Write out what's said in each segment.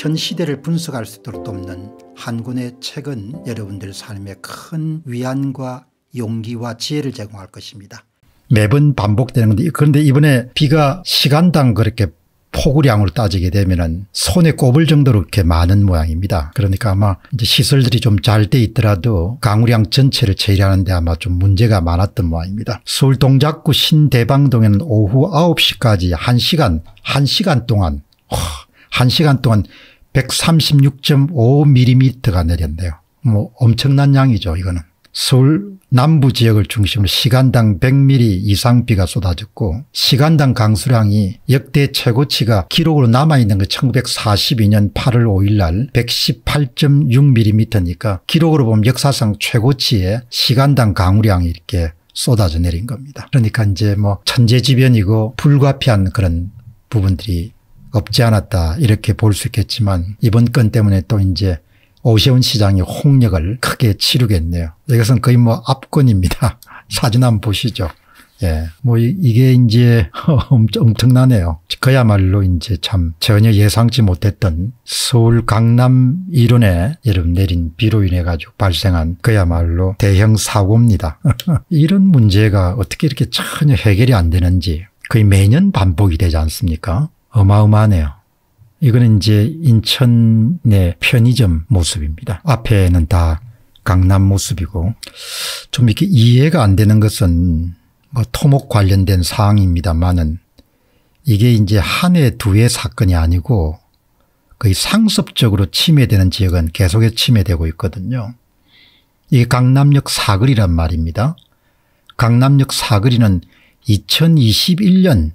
현 시대를 분석할 수 있도록 돕는 한군의 책은 여러분들 삶에 큰 위안과 용기와 지혜를 제공할 것입니다. 매번 반복되는 건데 그런데 이번에 비가 시간당 그렇게 포구량으로 따지게 되면 손에 꼽을 정도로 이렇게 많은 모양입니다. 그러니까 아마 이제 시설들이 좀 잘 돼 있더라도 강우량 전체를 처리하는데 아마 좀 문제가 많았던 모양입니다. 서울 동작구 신대방동에는 오후 9시까지 1시간, 1시간 동안, 1시간 동안 136.5mm가 내렸네요. 뭐 엄청난 양이죠 이거는. 서울 남부 지역을 중심으로 시간당 100mm 이상 비가 쏟아졌고 시간당 강수량이 역대 최고치가 기록으로 남아있는 게 1942년 8월 5일 날 118.6mm니까 기록으로 보면 역사상 최고치의 시간당 강우량이 이렇게 쏟아져 내린 겁니다. 그러니까 이제 뭐 천재지변이고 불가피한 그런 부분들이 없지 않았다 이렇게 볼 수 있겠지만 이번 건 때문에 또 이제 오세훈 시장이 홍역을 크게 치르겠네요. 이것은 거의 뭐 압권입니다. 사진 한번 보시죠. 예. 뭐 이게 이제 엄청나네요. 그야말로 이제 참 전혀 예상치 못했던 서울 강남 이론에 여름 내린 비로 인해 가지고 발생한 그야말로 대형 사고입니다. 이런 문제가 어떻게 이렇게 전혀 해결이 안 되는지 거의 매년 반복이 되지 않습니까? 어마어마하네요. 이거는 이제 인천 의 편의점 모습입니다. 앞에는 다 강남 모습이고 좀 이렇게 이해가 안 되는 것은 뭐 토목 관련된 사항입니다만은 이게 이제 한 해 두 해 사건이 아니고 거의 상습적으로 침해되는 지역은 계속해서 침해되고 있거든요. 이게 강남역 사거리란 말입니다. 강남역 사거리는 2021년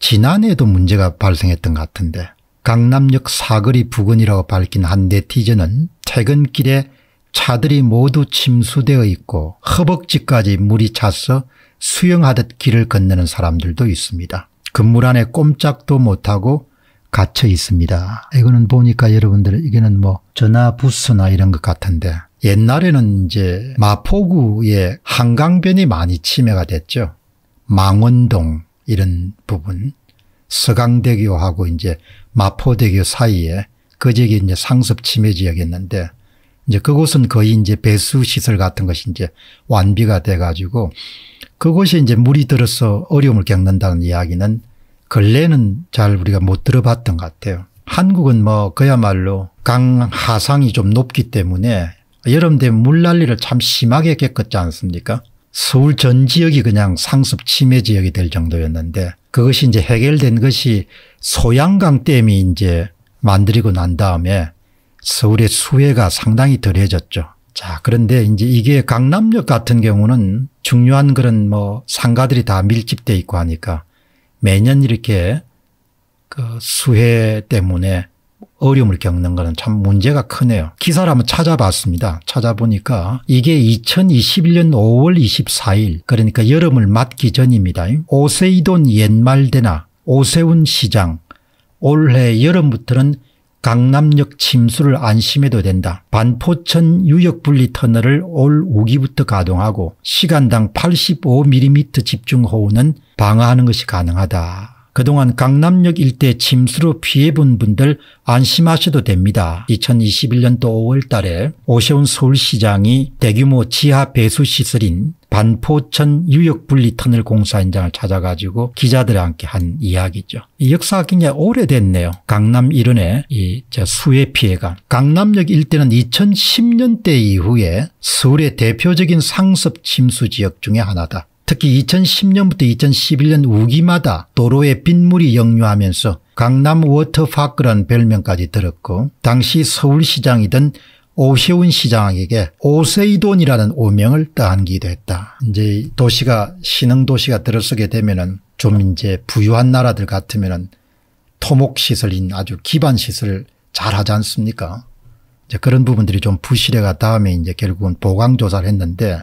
지난해에도 문제가 발생했던 것 같은데 강남역 사거리 부근이라고 밝힌 한 네티즌은 퇴근길에 차들이 모두 침수되어 있고 허벅지까지 물이 차서 수영하듯 길을 건너는 사람들도 있습니다. 건물 안에 꼼짝도 못하고 갇혀 있습니다. 이거는 보니까 여러분들 이게는 뭐 전화 부스나 이런 것 같은데 옛날에는 이제 마포구에 한강변이 많이 침해가 됐죠. 망원동, 이런 부분 서강대교하고 이제 마포대교 사이에 그 지역이 이제 상습 침해 지역이었는데 이제 그곳은 거의 이제 배수 시설 같은 것이 이제 완비가 돼 가지고 그곳에 이제 물이 들어서 어려움을 겪는다는 이야기는 근래는 잘 우리가 못 들어봤던 것 같아요. 한국은 뭐 그야말로 강 하상이 좀 높기 때문에 여름 되면 물난리를 참 심하게 겪었지 않습니까? 서울 전 지역이 그냥 상습 침해 지역이 될 정도였는데 그것이 이제 해결된 것이 소양강 댐이 이제 만들고난 다음에 서울의 수해가 상당히 덜해졌죠. 자, 그런데 이제 이게 강남역 같은 경우는 중요한 그런 뭐 상가들이 다밀집되어 있고 하니까 매년 이렇게 그 수해 때문에 어려움을 겪는 것은 참 문제가 크네요. 기사를 한번 찾아봤습니다. 찾아보니까 이게 2021년 5월 24일 그러니까 여름을 맞기 전입니다. 오세이돈 옛말대나 오세훈 시장 올해 여름부터는 강남역 침수를 안심해도 된다. 반포천 유역분리터널을 올 우기부터 가동하고 시간당 85mm 집중호우는 방어하는 것이 가능하다. 그동안 강남역 일대 침수로 피해본 분들 안심하셔도 됩니다. 2021년도 5월 달에 오세훈 서울시장이 대규모 지하 배수시설인 반포천 유역분리터널 공사 현장을 찾아가지고 기자들과 함께 한 이야기죠. 이 역사가 굉장히 오래됐네요. 강남 일원의 이 수해 피해가. 강남역 일대는 2010년대 이후에 서울의 대표적인 상습 침수 지역 중의 하나다. 특히 2010년부터 2011년 우기마다 도로에 빗물이 역류하면서 강남 워터파크란 별명까지 들었고 당시 서울시장이던 오세훈 시장에게 오세이돈이라는 오명을 따안기도 했다. 이제 도시가 신흥도시가 들어서게 되면은 좀 이제 부유한 나라들 같으면은 토목시설인 아주 기반시설을 잘 하지 않습니까 이제 그런 부분들이 좀 부실해가 다음에 이제 결국은 보강조사를 했는데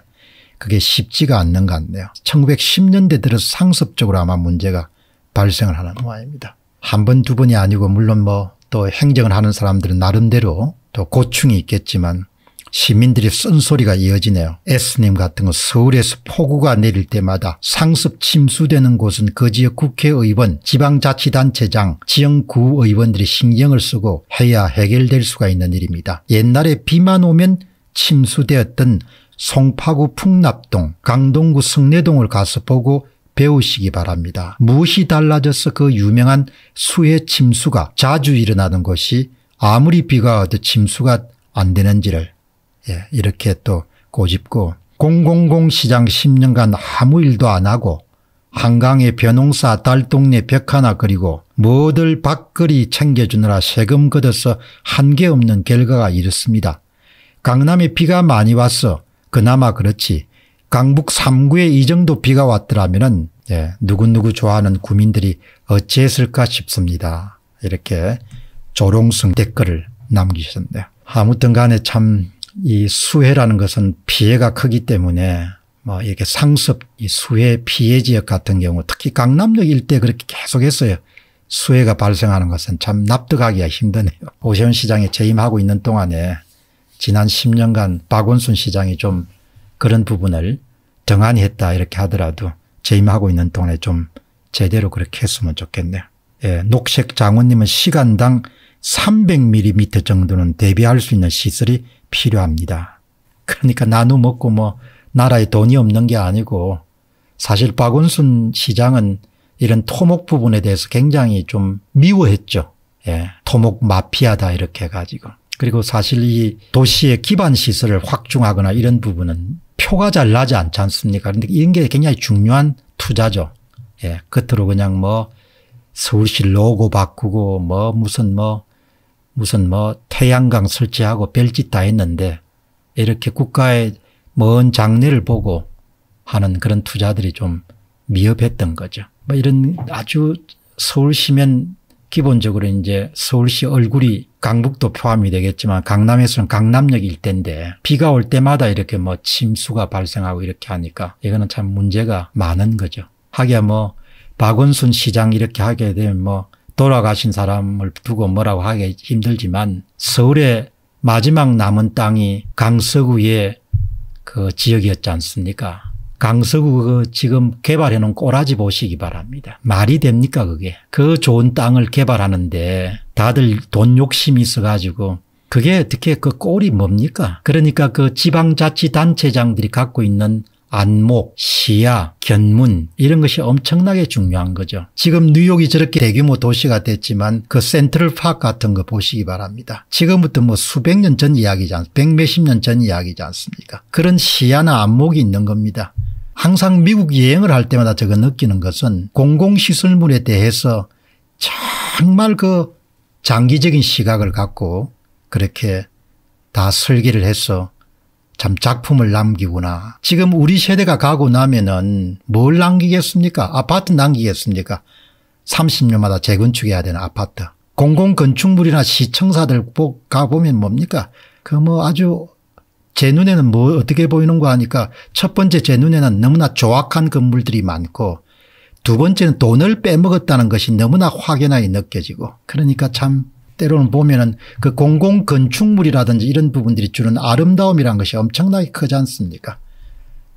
그게 쉽지가 않는 것 같네요. 1910년대 들어서 상습적으로 아마 문제가 발생을 하는 모양입니다. 한 번, 두 번이 아니고 물론 뭐 또 행정을 하는 사람들은 나름대로 또 고충이 있겠지만 시민들이 쓴소리가 이어지네요. S님 같은 거 서울에서 폭우가 내릴 때마다 상습 침수되는 곳은 그 지역 국회의원, 지방자치단체장, 지역구의원들이 신경을 쓰고 해야 해결될 수가 있는 일입니다. 옛날에 비만 오면 침수되었던 송파구 풍납동 강동구 승내동을 가서 보고 배우시기 바랍니다. 무엇이 달라져서 그 유명한 수해 침수가 자주 일어나는 것이 아무리 비가 와도 침수가 안 되는지를 예, 이렇게 또 꼬집고 000 시장 10년간 아무 일도 안 하고 한강의 벼농사 달동네 벽 하나 그리고 뭐들 밖거리 챙겨주느라 세금 걷어서 한계 없는 결과가 이렇습니다. 강남에 비가 많이 와서 그나마 그렇지 강북 3구에 이 정도 비가 왔더라면 예, 누구누구 좋아하는 구민들이 어찌했을까 싶습니다. 이렇게 조롱성 댓글을 남기셨네요. 아무튼 간에 참 이 수해라는 것은 피해가 크기 때문에 뭐 이렇게 상습 이 수해 피해 지역 같은 경우 특히 강남역 일대 그렇게 계속했어요. 수해가 발생하는 것은 참 납득하기가 힘드네요. 오세훈 시장에 재임하고 있는 동안에 지난 10년간 박원순 시장이 좀 그런 부분을 등한했다 이렇게 하더라도 재임하고 있는 동안에 좀 제대로 그렇게 했으면 좋겠네요. 예, 녹색 장원님은 시간당 300mm 정도는 대비할 수 있는 시설이 필요합니다. 그러니까 나눠 먹고 뭐 나라에 돈이 없는 게 아니고 사실 박원순 시장은 이런 토목 부분에 대해서 굉장히 좀 미워했죠. 예, 토목 마피아다 이렇게 해가지고. 그리고 사실 이 도시의 기반 시설을 확충하거나 이런 부분은 표가 잘 나지 않지 않습니까? 그런데 이런 게 굉장히 중요한 투자죠. 예. 겉으로 그냥 뭐 서울시 로고 바꾸고 뭐 무슨 뭐 무슨 뭐 태양광 설치하고 별짓 다 했는데 이렇게 국가의 먼 장래를 보고 하는 그런 투자들이 좀 미흡했던 거죠. 뭐 이런 아주 서울시면 기본적으로 이제 서울시 얼굴이 강북도 포함이 되겠지만 강남에서는 강남역 일텐데 비가 올 때마다 이렇게 뭐 침수가 발생하고 이렇게 하니까 이거는 참 문제가 많은 거죠. 하기야 뭐 박원순 시장 이렇게 하게 되면 뭐 돌아가신 사람을 두고 뭐라고 하기 힘들지만 서울의 마지막 남은 땅이 강서구의 그 지역이었지 않습니까? 강서구 그 지금 개발해 놓은 꼬라지 보시기 바랍니다. 말이 됩니까 그게. 그 좋은 땅을 개발하는데 다들 돈 욕심이 있어 가지고 그게 어떻게 그 꼴이 뭡니까? 그러니까 그 지방자치단체장들이 갖고 있는 안목, 시야, 견문 이런 것이 엄청나게 중요한 거죠. 지금 뉴욕이 저렇게 대규모 도시가 됐지만 그 센트럴 파크 같은 거 보시기 바랍니다. 지금부터 뭐 수백 년 전 이야기지 않습니까? 백 몇십 년 전 이야기지 않습니까? 그런 시야나 안목이 있는 겁니다. 항상 미국 여행을 할 때마다 제가 느끼는 것은 공공시설물에 대해서 정말 그 장기적인 시각을 갖고 그렇게 다 설계를 해서 참 작품을 남기구나. 지금 우리 세대가 가고 나면은 뭘 남기겠습니까? 아파트 남기겠습니까? 30년마다 재건축해야 되는 아파트. 공공건축물이나 시청사들 가보면 뭡니까? 그 뭐 아주 제 눈에는 뭐 어떻게 보이는거 하니까 첫 번째 제 눈에는 너무나 조악한 건물들이 많고 두 번째는 돈을 빼먹었다는 것이 너무나 확연하게 느껴지고 그러니까 참 때로는 보면은 그 공공 건축물이라든지 이런 부분들이 주는 아름다움이란 것이 엄청나게 크지 않습니까?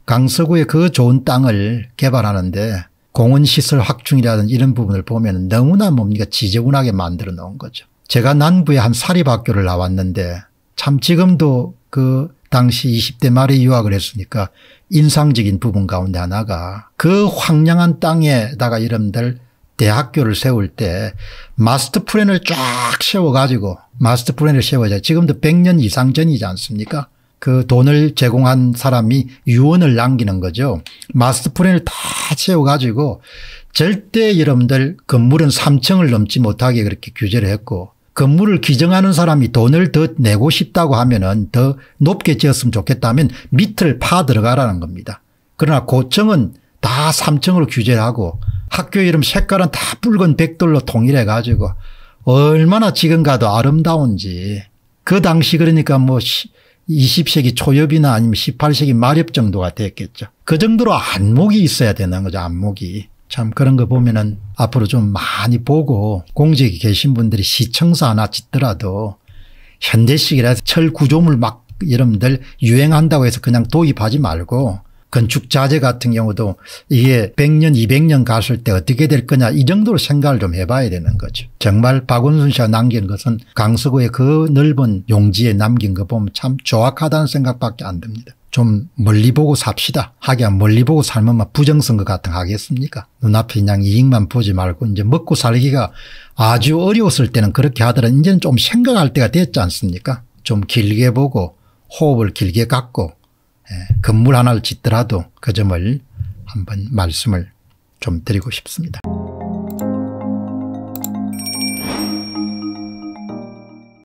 강서구의 그 좋은 땅을 개발하는데 공원 시설 확충이라든지 이런 부분을 보면 너무나 뭡니까 지저분하게 만들어 놓은 거죠. 제가 남부에한 사립학교를 나왔는데 참 지금도 그 당시 20대 말에 유학을 했으니까 인상적인 부분 가운데 하나가 그 황량한 땅에다가 여러분들 대학교를 세울 때 마스터 플랜을 쫙 세워가지고 마스터 플랜을 세워져 지금도 100년 이상 전이지 않습니까 그 돈을 제공한 사람이 유언을 남기는 거죠. 마스터 플랜을 다세워가지고 절대 여러분들 건물은 3층을 넘지 못하게 그렇게 규제를 했고 건물을 기증하는 사람이 돈을 더 내고 싶다고 하면 은더 높게 지었으면 좋겠다면 밑을 파 들어가라는 겁니다. 그러나 고층은 다 3층으로 규제를 하고 학교 이름 색깔은 다 붉은 백돌로 통일해 가지고 얼마나 지금 가도 아름다운지 그 당시 그러니까 뭐 20세기 초엽이나 아니면 18세기 말엽 정도가 됐겠죠. 그 정도로 안목이 있어야 되는 거죠. 안목이. 참 그런 거 보면은 앞으로 좀 많이 보고 공직에 계신 분들이 시청사 하나 짓더라도 현대식이라서 철 구조물 막 여러분들 유행한다고 해서 그냥 도입하지 말고 건축 자재 같은 경우도 이게 100년 200년 갔을 때 어떻게 될 거냐 이 정도로 생각을 좀 해봐야 되는 거죠. 정말 박원순 씨가 남긴 것은 강서구의 그 넓은 용지에 남긴 거 보면 참 조악하다는 생각밖에 안 듭니다. 좀 멀리 보고 삽시다. 하기야 멀리 보고 살면 막 부정선거 같은 거 하겠습니까? 눈앞에 그냥 이익만 보지 말고 이제 먹고 살기가 아주 어려웠을 때는 그렇게 하더라 이제는 좀 생각할 때가 됐지 않습니까? 좀 길게 보고 호흡을 길게 갖고 예, 건물 하나를 짓더라도 그 점을 한번 말씀을 좀 드리고 싶습니다.